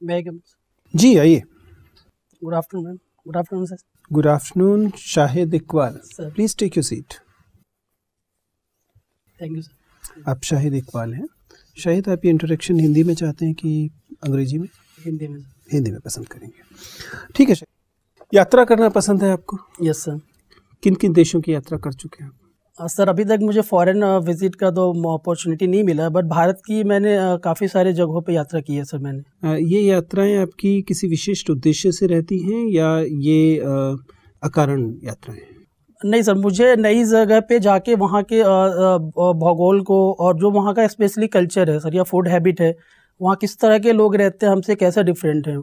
जी आइए good afternoon good afternoon sir good afternoon Shahid Iqbal sir please take you seat thank you sir आप शाहिद इकबाल हैं शाहिद आप ये इंट्रोडक्शन हिंदी में चाहते हैं कि अंग्रेजी में हिंदी में हिंदी में पसंद करेंगे ठीक है यात्रा करना पसंद है आपको यस सर किन किन देशों की यात्रा कर चुके हैं आप सर अभी तक मुझे फॉरेन विजिट का तो अपॉर्चुनिटी नहीं मिला बट भारत की मैंने काफ़ी सारे जगहों पर यात्रा की है सर मैंने ये यात्राएं आपकी किसी विशिष्ट उद्देश्य से रहती हैं या ये अकारण यात्राएं नहीं सर मुझे नई जगह पे जाके वहाँ के भूगोल को और जो वहाँ का स्पेशली कल्चर है सर या फूड हैबिट है वहाँ किस तरह के लोग रहते हैं हमसे कैसे डिफरेंट हैं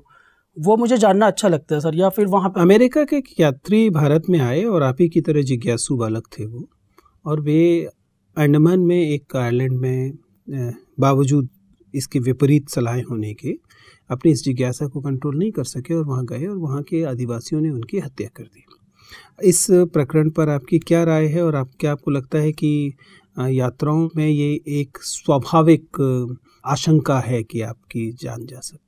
वो मुझे जानना अच्छा लगता है सर या फिर वहाँ पर अमेरिका के यात्री भारत में आए और आप ही की तरह जिज्ञासु बालक थे वो और वे अंडमान में एक आयरलैंड में बावजूद इसके विपरीत सलाहें होने के अपनी इस जिज्ञासा को कंट्रोल नहीं कर सके और वहाँ गए और वहाँ के आदिवासियों ने उनकी हत्या कर दी इस प्रकरण पर आपकी क्या राय है और आप क्या आपको लगता है कि यात्राओं में ये एक स्वाभाविक आशंका है कि आपकी जान जा सके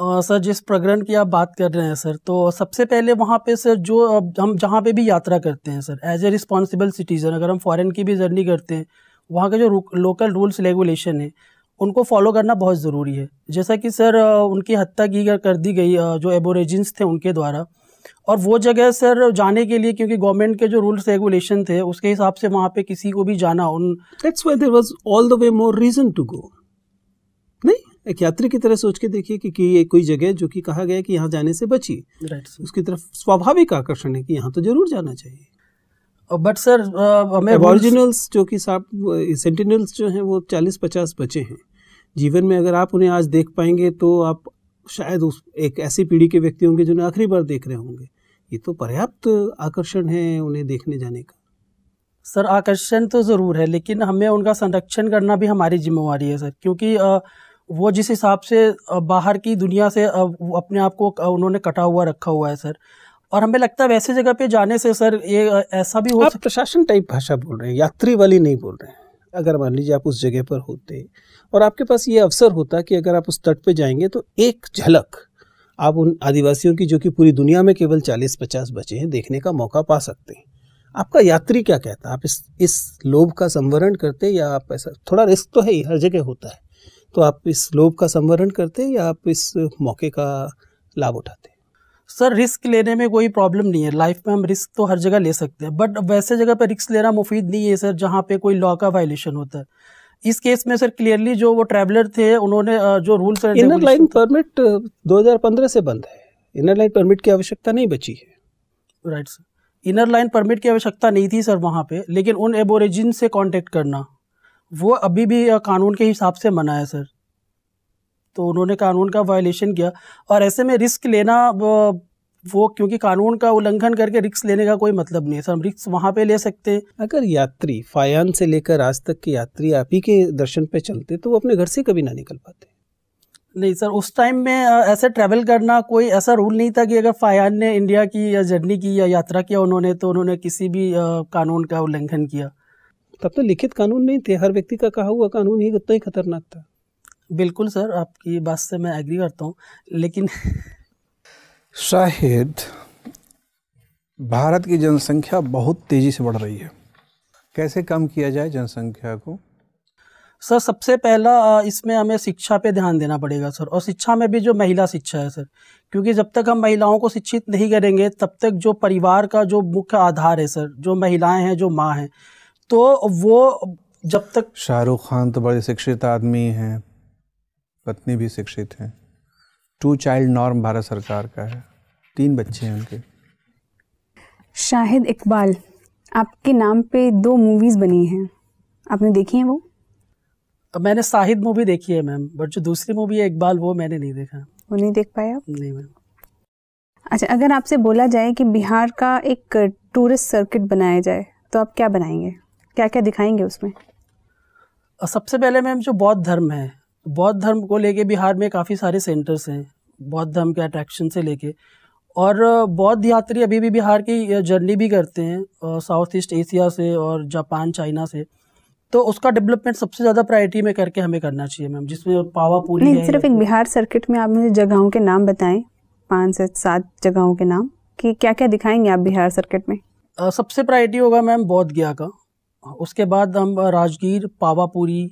आ, सर जिस प्रकरण की आप बात कर रहे हैं सर तो सबसे पहले वहाँ पे सर जो हम जहाँ पे भी यात्रा करते हैं sir as a responsible citizen अगर हम फॉरेन की भी जर्नी करते हैं वहाँ के जो लोकल रूल्स रेगुलेशन है उनको फॉलो करना बहुत ज़रूरी है जैसा कि सर उनकी हत्या की कर दी गई जो एबोरेजेंस थे उनके द्वारा और वो जगह सर जाने के लिए क्योंकि गवर्नमेंट के जो रूल्स रेगुलेशन थे उसके हिसाब से वहाँ पे किसी को भी जाना उन that's all the way more reason to go एक यात्री की तरह सोच के देखिए कि, कि ये कोई जगह जो कि कहा गया कि यहाँ जाने से बची right, उसकी तरफ स्वाभाविक आकर्षण है कि यहाँ तो जरूर जाना चाहिए बट सर हमें ओरिजिनल्स जो कि साहब सेंटिनल्स जो हैं वो चालीस पचास बचे हैं जीवन में अगर आप उन्हें आज देख पाएंगे तो आप शायद उस एक ऐसी पीढ़ी के व्यक्ति होंगे जिन्हें आखिरी बार देख रहे होंगे ये तो पर्याप्त आकर्षण है उन्हें देखने जाने का सर आकर्षण तो ज़रूर है लेकिन हमें उनका संरक्षण करना भी हमारी जिम्मेवारी है सर क्योंकि आ, वो जिस हिसाब से बाहर की दुनिया से अपने आप को उन्होंने कटा हुआ रखा हुआ है सर और हमें लगता है वैसे जगह पे जाने से सर ये ऐसा भी हो आप प्रशासन टाइप भाषा बोल रहे हैं यात्री वाली नहीं बोल रहे हैं अगर मान लीजिए आप उस जगह पर होते और आपके पास ये अवसर होता कि अगर आप उस तट पे जाएंगे तो एक झलक आप उन आदिवासियों की जो कि पूरी दुनिया में केवल 40-50 बचे हैं देखने का मौका पा सकते हैं आपका यात्री क्या कहता है आप इस इस लोभ का संवरण करते या आप ऐसा थोड़ा रिस्क तो है ही हर जगह होता है तो आप इस लोभ का संवरण करते हैं या आप इस मौके का लाभ उठाते हैं सर रिस्क लेने में कोई प्रॉब्लम नहीं है लाइफ में हम रिस्क तो हर जगह ले सकते हैं बट वैसे जगह पर रिस्क लेना मुफीद नहीं है सर जहाँ पे कोई लॉ का वायलेशन होता है इस केस में सर क्लियरली जो वो ट्रैवलर थे उन्होंने जो रूल्स इनर लाइन परमिट 2015 से बंद है इनर लाइन परमिट की आवश्यकता नहीं बची है right sir inner line permit की आवश्यकता नहीं थी सर वहाँ पे लेकिन उन एबोरिजिन से कांटेक्ट करना वो अभी भी कानून के हिसाब से मना है सर तो उन्होंने कानून का वायलेशन किया और ऐसे में रिस्क लेना वो क्योंकि कानून का उल्लंघन करके रिक्स लेने का कोई मतलब नहीं है सर हम रिक्स वहाँ पे ले सकते हैं अगर यात्री फायान से लेकर आज तक के यात्री आप ही के दर्शन पे चलते तो वो अपने घर से कभी ना निकल पाते नहीं सर उस टाइम में ऐसे ट्रैवल करना कोई ऐसा रूल नहीं था कि अगर फायान ने इंडिया की या जर्नी की या यात्रा किया उन्होंने तो उन्होंने किसी भी कानून का उल्लंघन किया तब तो लिखित कानून नहीं थे हर व्यक्ति का कहा हुआ कानून ही उतना ही खतरनाक था बिल्कुल सर आपकी बात से मैं एग्री करता हूँ लेकिन शाहिद भारत की जनसंख्या बहुत तेज़ी से बढ़ रही है कैसे कम किया जाए जनसंख्या को सर सबसे पहला इसमें हमें शिक्षा पे ध्यान देना पड़ेगा सर और शिक्षा में भी जो महिला शिक्षा है सर क्योंकि जब तक हम महिलाओं को शिक्षित नहीं करेंगे तब तक जो परिवार का जो मुख्य आधार है सर जो महिलाएं हैं जो माँ हैं तो वो जब तक शाहरुख खान तो बड़े शिक्षित आदमी हैं पत्नी भी शिक्षित हैं टू चाइल्ड नॉर्म भारत सरकार का है तीन बच्चे हैं उनके शाहिद इकबाल आपके नाम पे दो मूवीज़ बनी हैं आपने देखी हैं वो मैंने शाहिद मूवी देखी है मैम बट जो दूसरी मूवी है इकबाल वो मैंने नहीं देखा वो नहीं देख पाया नहीं मैम अच्छा अगर आपसे बोला जाए कि बिहार का एक टूरिस्ट सर्किट बनाया जाए तो आप क्या बनाएंगे क्या क्या दिखाएंगे उसमें सबसे पहले मैम जो बौद्ध धर्म है बौद्ध धर्म को लेके बिहार में काफ़ी सारे सेंटर्स हैं बौद्ध धर्म के अट्रैक्शन से लेके और बौद्ध यात्री अभी भी बिहार की जर्नी भी करते हैं साउथ ईस्ट एशिया से और जापान चाइना से तो उसका डेवलपमेंट सबसे ज़्यादा प्रायोरिटी में करके हमें करना चाहिए मैम जिसमें पावापुरी नहीं सिर्फ एक बिहार सर्किट में आप मुझे जगहों के नाम बताएं पाँच से सात जगहों के नाम कि क्या क्या दिखाएंगे आप बिहार सर्किट में सबसे प्रायोरिटी होगा मैम बौद्ध गया का उसके बाद हम राजगीर पावापुरी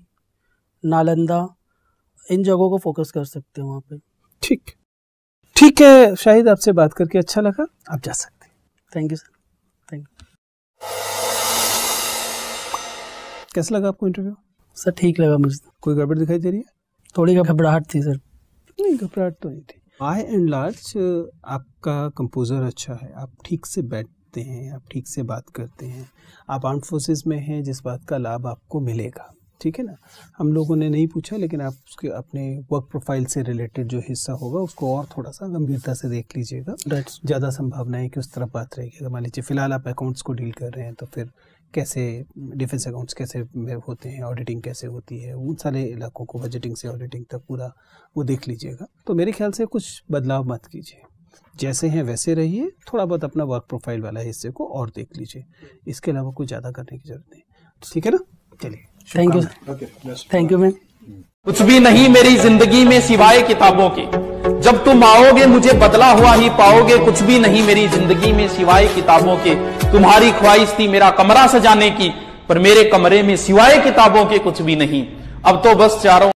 नालंदा इन जगहों को फोकस कर सकते हैं वहाँ पे ठीक ठीक है शाहिद आपसे बात करके अच्छा लगा आप जा सकते हैं thank you sir thank you कैसा लगा आपको इंटरव्यू सर ठीक लगा मुझे कोई गड़बड़ दिखाई दे रही है थोड़ी घबराहट थी सर नहीं घबराहट तो नहीं थी बाय एंड लार्ज आपका कंपोज़र अच्छा है आप ठीक से बैठ करते हैं आप ठीक से बात करते हैं आप आर्म फोर्सेज में हैं जिस बात का लाभ आपको मिलेगा ठीक है ना हम लोगों ने नहीं पूछा लेकिन आप उसके अपने वर्क प्रोफाइल से रिलेटेड जो हिस्सा होगा उसको और थोड़ा सा गंभीरता से देख लीजिएगा ज़्यादा संभावना है कि उस तरफ बात रहेगी अगर मान लीजिए फ़िलहाल आप अकाउंट्स को डील कर रहे हैं तो फिर कैसे डिफेंस अकाउंट्स कैसे होते हैं ऑडिटिंग कैसे होती है उन सारे इलाकों को बजटिंग से ऑडिटिंग तक पूरा वो देख लीजिएगा तो मेरे ख्याल से कुछ बदलाव मत कीजिए जैसे हैं वैसे रहिए थोड़ा बहुत अपना वर्क प्रोफाइल वाला हिस्से को और देख लीजिए इसके अलावा कुछ ज़्यादा करने की जरूरत नहीं तो ठीक है ना चलिए thank you thank you ma'am कुछ भी नहीं मेरी जिंदगी में सिवाय किताबों के जब तुम आओगे मुझे बदला हुआ ही पाओगे कुछ भी नहीं मेरी जिंदगी में सिवाय किताबों के तुम्हारी ख्वाहिश थी मेरा कमरा सजाने की पर मेरे कमरे में सिवाय किताबों के कुछ भी नहीं अब तो बस चारों